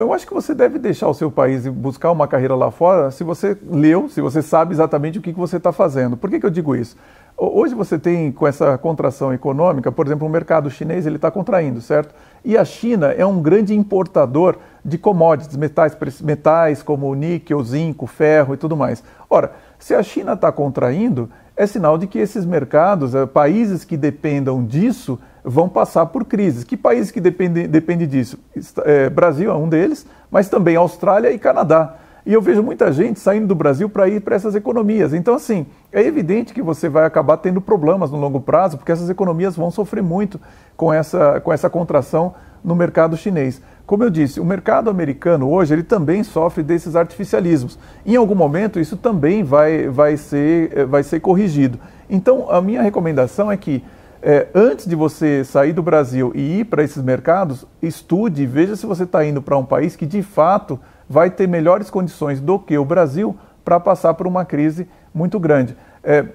Eu acho que você deve deixar o seu país e buscar uma carreira lá fora se você leu, se você sabe exatamente o que, que você está fazendo. Por que, que eu digo isso? Hoje você tem, com essa contração econômica, por exemplo, o mercado chinês ele está contraindo, certo? E a China é um grande importador de commodities, metais, metais como níquel, zinco, ferro e tudo mais. Ora, se a China está contraindo, é sinal de que esses mercados, eh, países que dependam disso, vão passar por crises. Que países que dependem depende disso? É, Brasil é um deles, mas também Austrália e Canadá. E eu vejo muita gente saindo do Brasil para ir para essas economias. Então, assim, é evidente que você vai acabar tendo problemas no longo prazo, porque essas economias vão sofrer muito com essa, com essa contração no mercado chinês. Como eu disse, o mercado americano hoje ele também sofre desses artificialismos. Em algum momento isso também vai, vai, ser, eh, vai ser corrigido. Então a minha recomendação é que é, antes de você sair do Brasil e ir para esses mercados, estude e veja se você está indo para um país que de fato vai ter melhores condições do que o Brasil para passar por uma crise muito grande. É,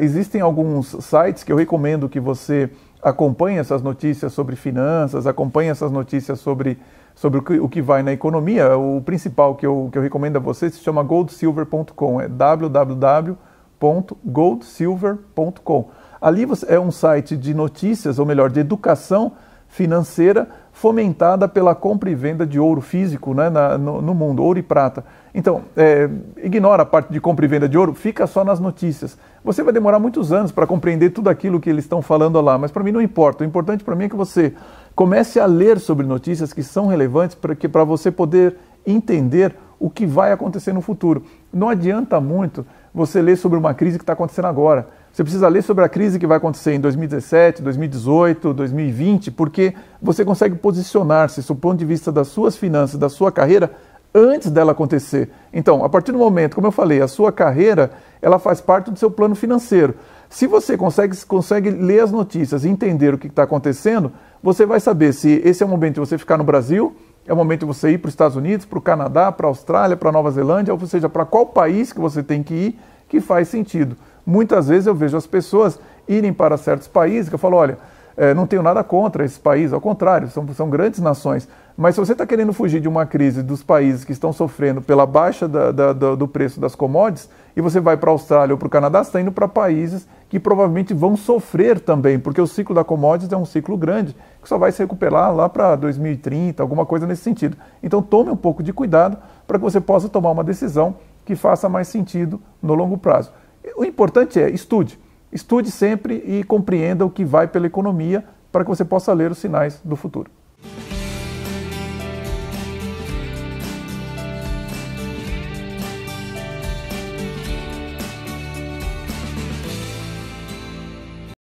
existem alguns sites que eu recomendo que você acompanha essas notícias sobre finanças, acompanha essas notícias sobre, sobre o, que, o que vai na economia. O principal que eu, que eu recomendo a você se chama goldsilver.com, é www.goldsilver.com. Ali você, é um site de notícias, ou melhor, de educação financeira fomentada pela compra e venda de ouro físico né, na, no, no, mundo, ouro e prata. Então, é, ignora a parte de compra e venda de ouro, fica só nas notícias. Você vai demorar muitos anos para compreender tudo aquilo que eles estão falando lá, mas para mim não importa. O importante para mim é que você comece a ler sobre notícias que são relevantes para você poder entender o que vai acontecer no futuro. Não adianta muito você ler sobre uma crise que está acontecendo agora você precisa ler sobre a crise que vai acontecer em 2017, 2018, 2020, porque você consegue posicionar-se do ponto de vista das suas finanças, da sua carreira, antes dela acontecer. Então, a partir do momento, como eu falei, a sua carreira, ela faz parte do seu plano financeiro. Se você consegue, consegue ler as notícias e entender o que está acontecendo, você vai saber se esse é o momento de você ficar no Brasil, é o momento de você ir para os Estados Unidos, para o Canadá, para a Austrália, para a Nova Zelândia, ou seja, para qual país que você tem que ir que faz sentido. Muitas vezes eu vejo as pessoas irem para certos países que eu falo, olha, é, não tenho nada contra esses países, ao contrário, são, são grandes nações. Mas se você está querendo fugir de uma crise dos países que estão sofrendo pela baixa da, da, da, do preço das commodities, e você vai para a Austrália ou para o Canadá, está indo para países que provavelmente vão sofrer também, porque o ciclo da commodities é um ciclo grande, que só vai se recuperar lá para 2030, alguma coisa nesse sentido. Então tome um pouco de cuidado para que você possa tomar uma decisão que faça mais sentido no longo prazo. O importante é estude. Estude sempre e compreenda o que vai pela economia para que você possa ler os sinais do futuro.